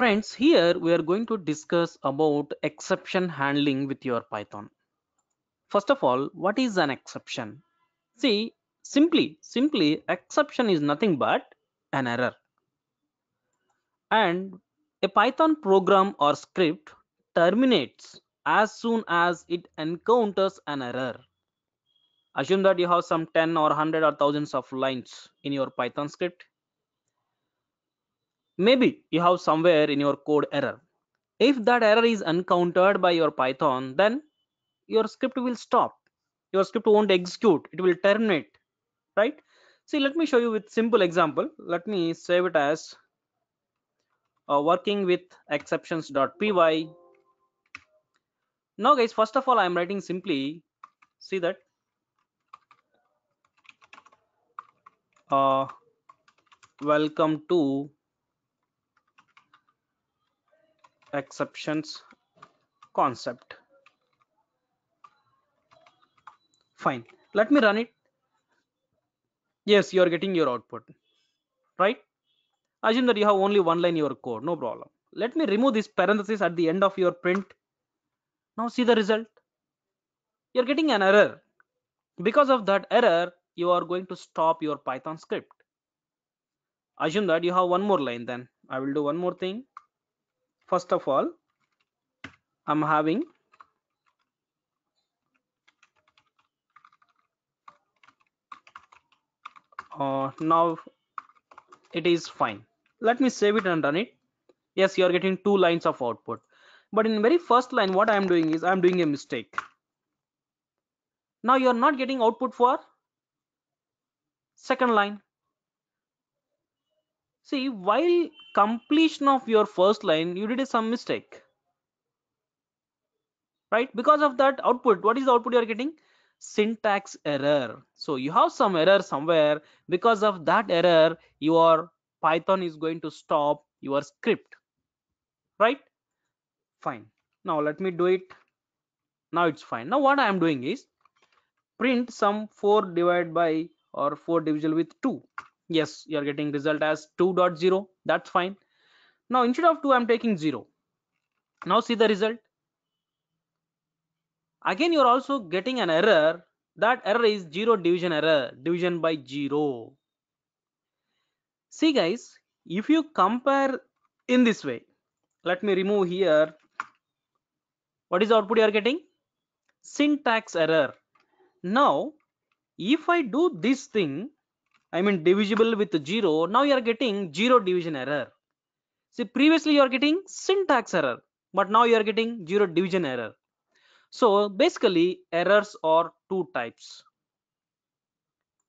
Friends, here we are going to discuss about exception handling with your Python. First of all, what is an exception? See, simply, simply exception is nothing but an error. And a Python program or script terminates as soon as it encounters an error. Assume that you have some 10 or 100 or thousands of lines in your Python script Maybe you have somewhere in your code error. If that error is encountered by your Python, then your script will stop. Your script won't execute. It will terminate, right? See, let me show you with simple example. Let me save it as uh, working with exceptions.py. Now guys, first of all, I'm writing simply, see that uh, welcome to exceptions concept fine let me run it yes you are getting your output right assume that you have only one line in your code no problem let me remove this parenthesis at the end of your print now see the result you're getting an error because of that error you are going to stop your python script assume that you have one more line then i will do one more thing first of all i'm having uh, now it is fine let me save it and run it yes you are getting two lines of output but in very first line what i am doing is i am doing a mistake now you are not getting output for second line see while completion of your first line you did some mistake right because of that output what is the output you are getting syntax error so you have some error somewhere because of that error your python is going to stop your script right fine now let me do it now it's fine now what i am doing is print some 4 divided by or 4 division with 2 yes you're getting result as 2.0 that's fine now instead of 2 i'm taking 0 now see the result again you're also getting an error that error is 0 division error division by 0 see guys if you compare in this way let me remove here what is output you are getting syntax error now if i do this thing I mean divisible with 0, now you are getting 0 division error. See, previously you are getting syntax error, but now you are getting 0 division error. So basically errors are two types.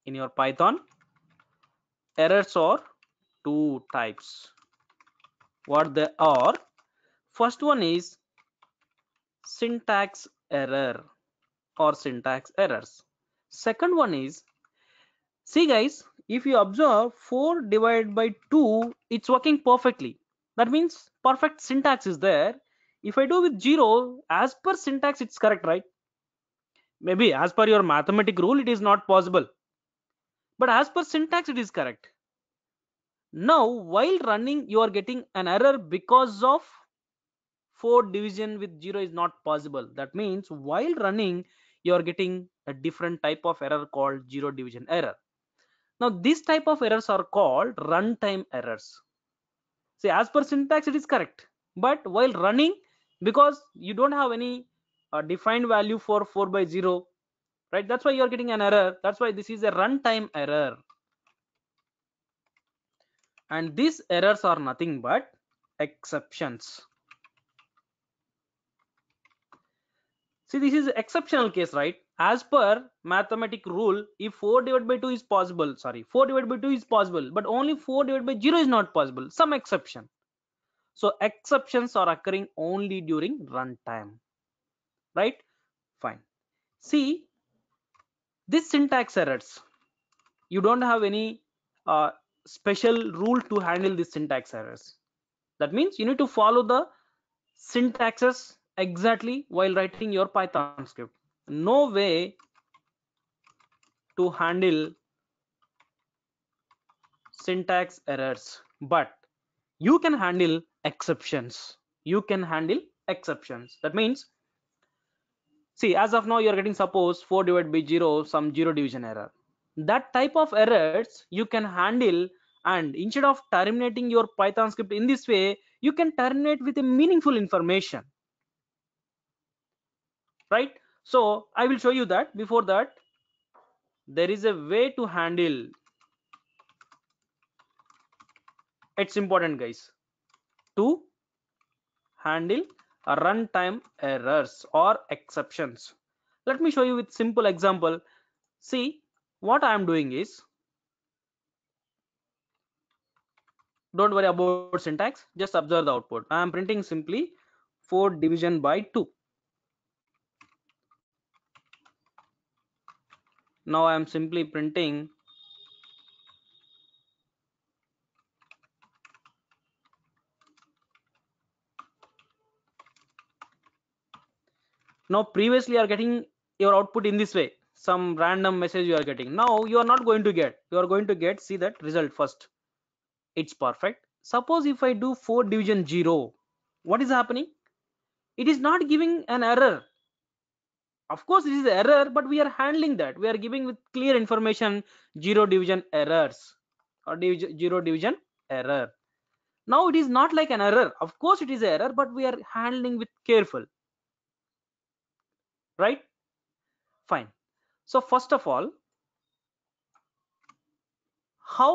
In your Python, errors are two types. What they are, first one is syntax error or syntax errors. Second one is see guys if you observe 4 divided by 2 it's working perfectly that means perfect syntax is there if i do with 0 as per syntax it's correct right maybe as per your mathematic rule it is not possible but as per syntax it is correct now while running you are getting an error because of 4 division with 0 is not possible that means while running you are getting a different type of error called 0 division error now, this type of errors are called runtime errors. See, as per syntax, it is correct. But while running, because you don't have any uh, defined value for 4 by 0, right? That's why you're getting an error. That's why this is a runtime error. And these errors are nothing but exceptions. See, this is exceptional case, right? as per mathematic rule if 4 divided by 2 is possible sorry 4 divided by 2 is possible but only 4 divided by 0 is not possible some exception so exceptions are occurring only during runtime right fine see this syntax errors you don't have any uh, special rule to handle this syntax errors that means you need to follow the syntaxes exactly while writing your python script no way to handle syntax errors but you can handle exceptions you can handle exceptions that means see as of now you're getting suppose 4 divided by 0 some zero division error that type of errors you can handle and instead of terminating your python script in this way you can terminate with a meaningful information right so i will show you that before that there is a way to handle it's important guys to handle runtime errors or exceptions let me show you with simple example see what i am doing is don't worry about syntax just observe the output i am printing simply 4 division by 2 now i am simply printing now previously you are getting your output in this way some random message you are getting now you are not going to get you are going to get see that result first it's perfect suppose if i do 4 division 0 what is happening it is not giving an error of course this is error but we are handling that we are giving with clear information zero division errors or zero division error now it is not like an error of course it is error but we are handling with careful right fine so first of all how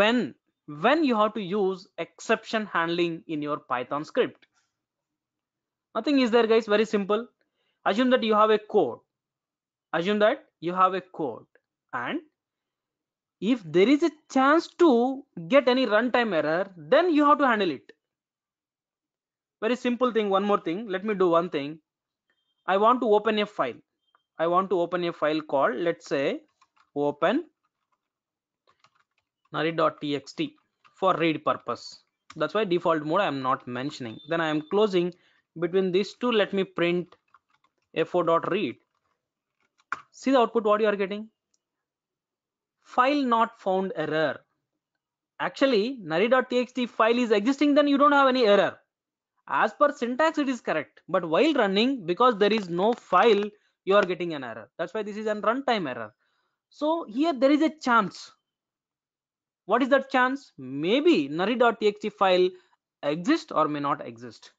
when when you have to use exception handling in your python script nothing is there guys very simple assume that you have a code assume that you have a code and if there is a chance to get any runtime error then you have to handle it very simple thing one more thing let me do one thing i want to open a file i want to open a file called let's say open nari.txt for read purpose that's why default mode i am not mentioning then i am closing between these two let me print fo dot read see the output what you are getting file not found error actually nari.txt file is existing then you don't have any error as per syntax it is correct but while running because there is no file you are getting an error that's why this is an runtime error so here there is a chance what is that chance maybe nari.txt file exists or may not exist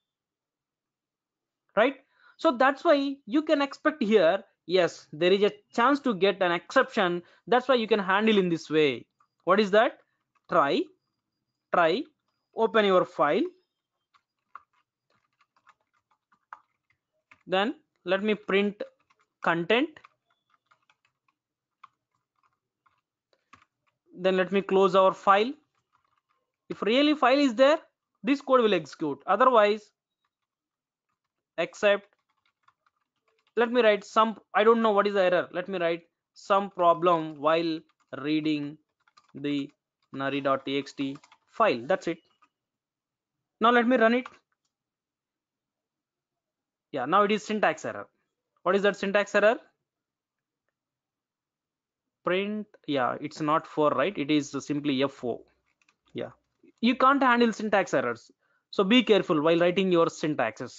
right so that's why you can expect here yes there is a chance to get an exception that's why you can handle in this way what is that try try open your file then let me print content then let me close our file if really file is there this code will execute otherwise except let me write some i don't know what is the error let me write some problem while reading the nari.txt file that's it now let me run it yeah now it is syntax error what is that syntax error print yeah it's not for right it is simply f4. yeah you can't handle syntax errors so be careful while writing your syntaxes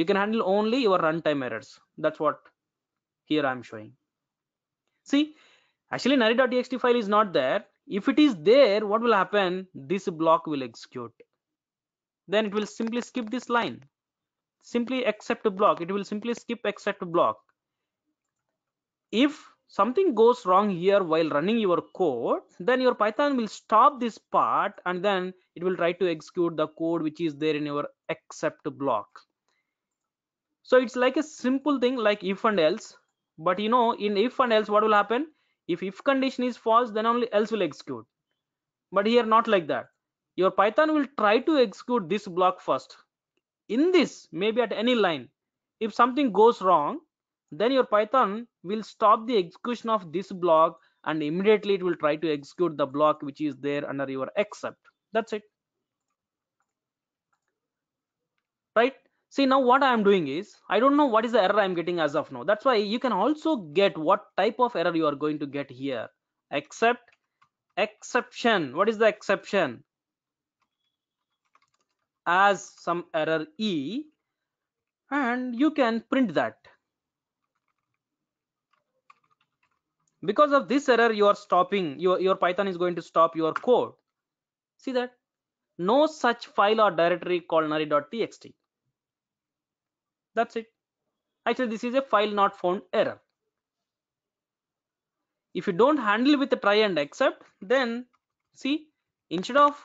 you can handle only your runtime errors that's what here i'm showing see actually nari.txt file is not there if it is there what will happen this block will execute then it will simply skip this line simply accept block it will simply skip accept block if something goes wrong here while running your code then your python will stop this part and then it will try to execute the code which is there in your accept block so it's like a simple thing like if and else but you know in if and else what will happen if if condition is false then only else will execute but here not like that your python will try to execute this block first in this maybe at any line if something goes wrong then your python will stop the execution of this block and immediately it will try to execute the block which is there under your except that's it right see now what i am doing is i don't know what is the error i'm getting as of now that's why you can also get what type of error you are going to get here except exception what is the exception as some error e and you can print that because of this error you are stopping your your python is going to stop your code see that no such file or directory called nari.txt that's it i this is a file not found error if you don't handle with the try and accept then see instead of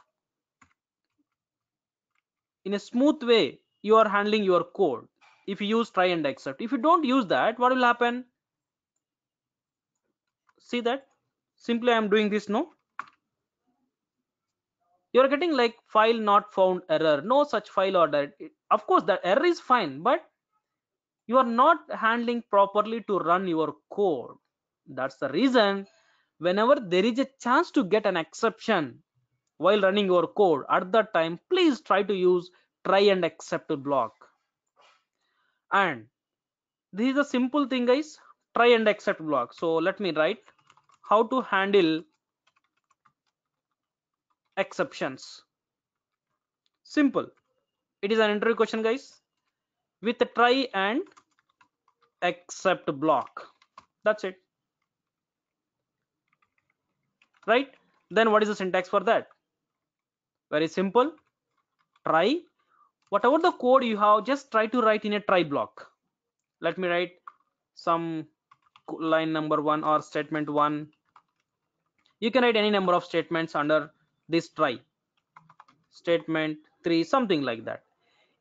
in a smooth way you are handling your code if you use try and accept if you don't use that what will happen see that simply i am doing this no you are getting like file not found error no such file or that of course the error is fine but you are not handling properly to run your code that's the reason whenever there is a chance to get an exception while running your code at that time please try to use try and accept block and this is a simple thing guys try and accept block so let me write how to handle exceptions simple it is an interview question guys with a try and accept block that's it right then what is the syntax for that very simple try whatever the code you have just try to write in a try block let me write some line number one or statement one you can write any number of statements under this try statement three something like that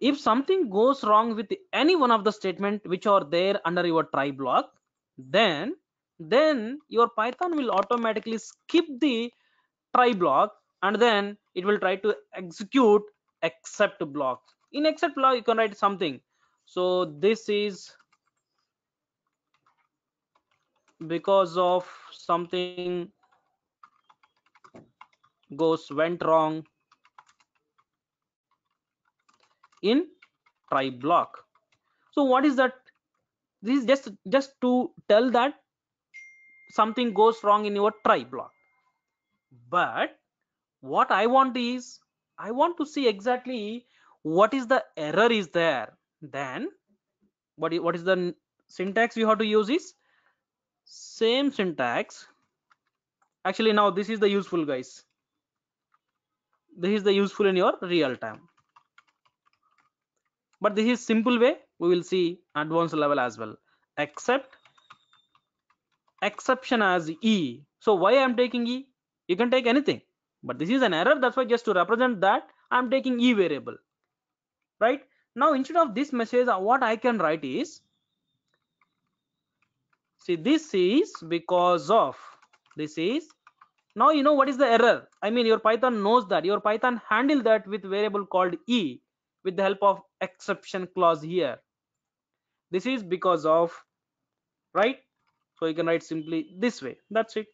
if something goes wrong with any one of the statement which are there under your try block then then your python will automatically skip the try block and then it will try to execute except block in except block you can write something so this is because of something goes went wrong in try block so what is that this is just just to tell that something goes wrong in your try block but what i want is i want to see exactly what is the error is there then what is, what is the syntax you have to use is same syntax actually now this is the useful guys this is the useful in your real time but this is simple way we will see advanced level as well except exception as e so why i'm taking e you can take anything but this is an error that's why just to represent that i'm taking e variable right now instead of this message uh, what i can write is see this is because of this is now you know what is the error i mean your python knows that your python handle that with variable called e with the help of exception clause here this is because of right so you can write simply this way that's it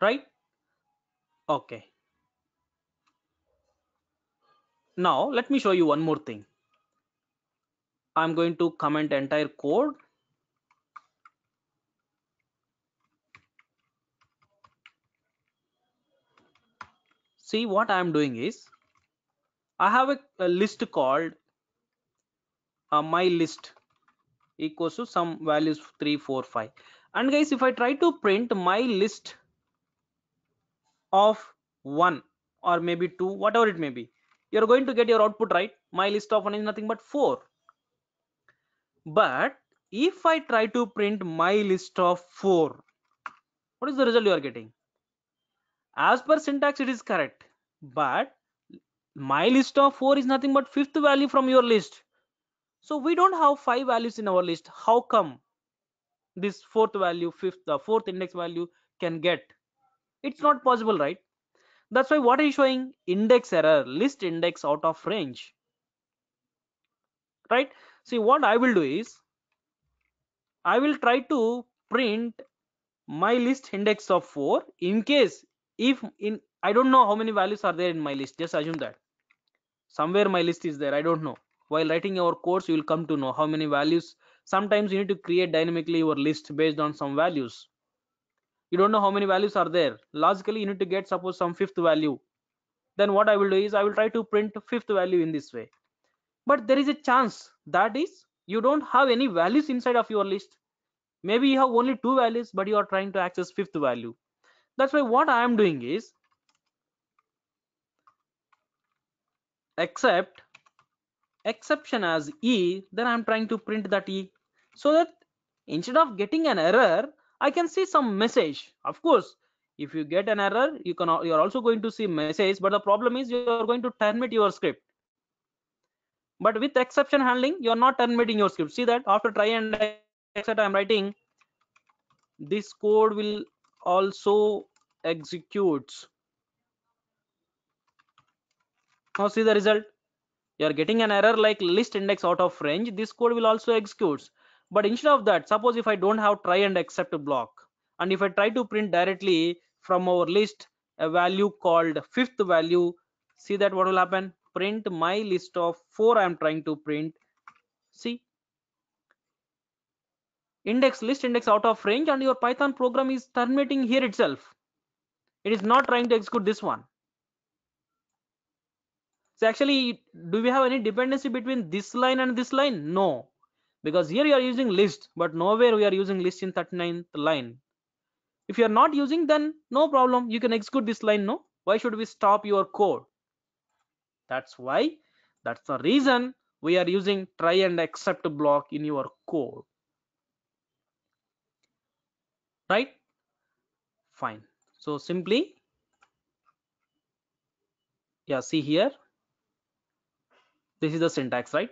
right okay now let me show you one more thing i'm going to comment entire code see what I am doing is I have a, a list called uh, my list equals to some values 3 4 5 and guys if I try to print my list of 1 or maybe 2 whatever it may be you're going to get your output right my list of 1 is nothing but 4 but if I try to print my list of 4 what is the result you are getting as per syntax it is correct but my list of 4 is nothing but fifth value from your list so we don't have five values in our list how come this fourth value fifth the uh, fourth index value can get it's not possible right that's why what is showing index error list index out of range right see what i will do is i will try to print my list index of 4 in case if in i don't know how many values are there in my list just assume that somewhere my list is there i don't know while writing your course you will come to know how many values sometimes you need to create dynamically your list based on some values you don't know how many values are there logically you need to get suppose some fifth value then what i will do is i will try to print fifth value in this way but there is a chance that is you don't have any values inside of your list maybe you have only two values but you are trying to access fifth value that's why what i am doing is except exception as e then i'm trying to print that e so that instead of getting an error i can see some message of course if you get an error you can you're also going to see message but the problem is you're going to terminate your script but with exception handling you're not terminating your script see that after try and except i'm writing this code will also executes now see the result you are getting an error like list index out of range this code will also executes but instead of that suppose if i don't have try and accept block and if i try to print directly from our list a value called fifth value see that what will happen print my list of four i'm trying to print see index list index out of range and your python program is terminating here itself it is not trying to execute this one so actually do we have any dependency between this line and this line no because here you are using list but nowhere we are using list in 39th line if you are not using then no problem you can execute this line no why should we stop your code that's why that's the reason we are using try and accept block in your code right fine so simply yeah see here this is the syntax right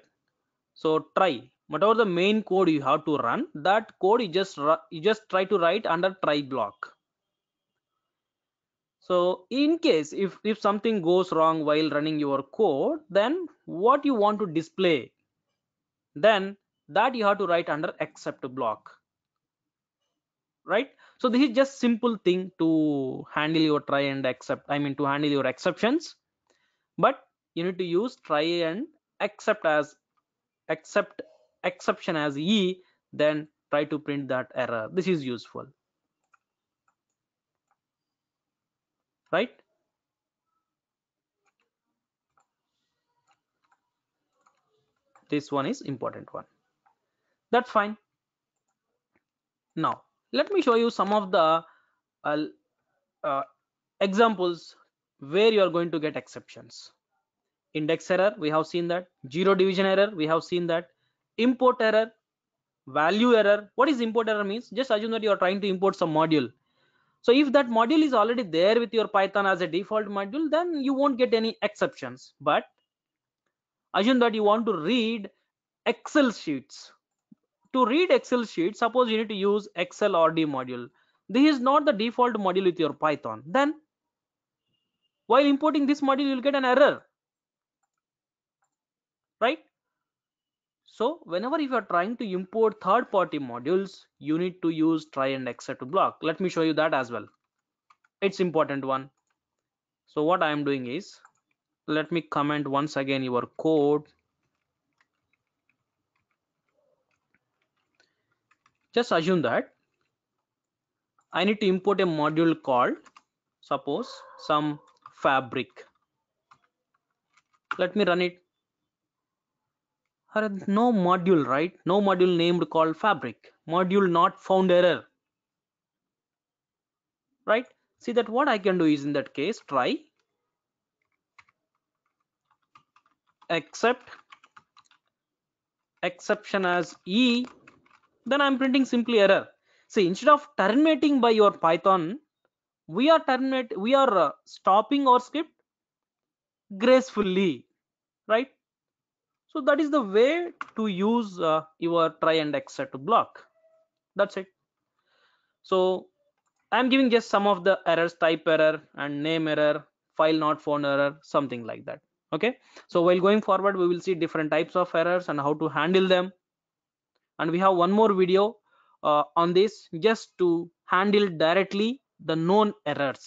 so try whatever the main code you have to run that code you just you just try to write under try block so in case if if something goes wrong while running your code then what you want to display then that you have to write under except block right so this is just simple thing to handle your try and accept i mean to handle your exceptions but you need to use try and accept as accept exception as e then try to print that error this is useful right this one is important one that's fine now let me show you some of the uh, uh, examples where you are going to get exceptions index error we have seen that zero division error we have seen that import error value error what is import error means just assume that you are trying to import some module so if that module is already there with your python as a default module then you won't get any exceptions but assume that you want to read excel sheets to read Excel sheet, suppose you need to use Excel or D module. This is not the default module with your Python. Then while importing this module, you'll get an error, right? So whenever if you're trying to import third party modules, you need to use try and except block. Let me show you that as well. It's important one. So what I am doing is, let me comment once again your code just assume that I need to import a module called suppose some fabric let me run it no module right no module named called fabric module not found error right see that what I can do is in that case try except exception as e then I'm printing simply error. See, instead of terminating by your Python, we are terminate, we are uh, stopping our script gracefully, right? So that is the way to use uh, your try and except block. That's it. So I'm giving just some of the errors, type error and name error, file not found error, something like that. Okay. So while going forward, we will see different types of errors and how to handle them and we have one more video uh, on this just to handle directly the known errors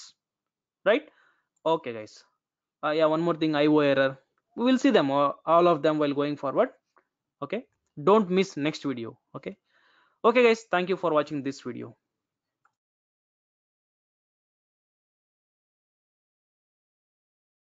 right okay guys uh, yeah one more thing io error we will see them all, uh, all of them while going forward okay don't miss next video okay okay guys thank you for watching this video